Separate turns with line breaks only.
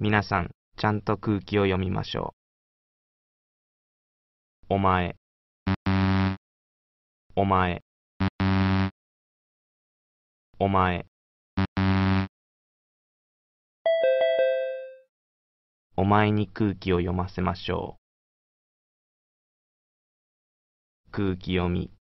皆さん、ちゃんと空気を読みま
しょう。お前、お前、お前、お前に空気を読ませましょう。空気読み。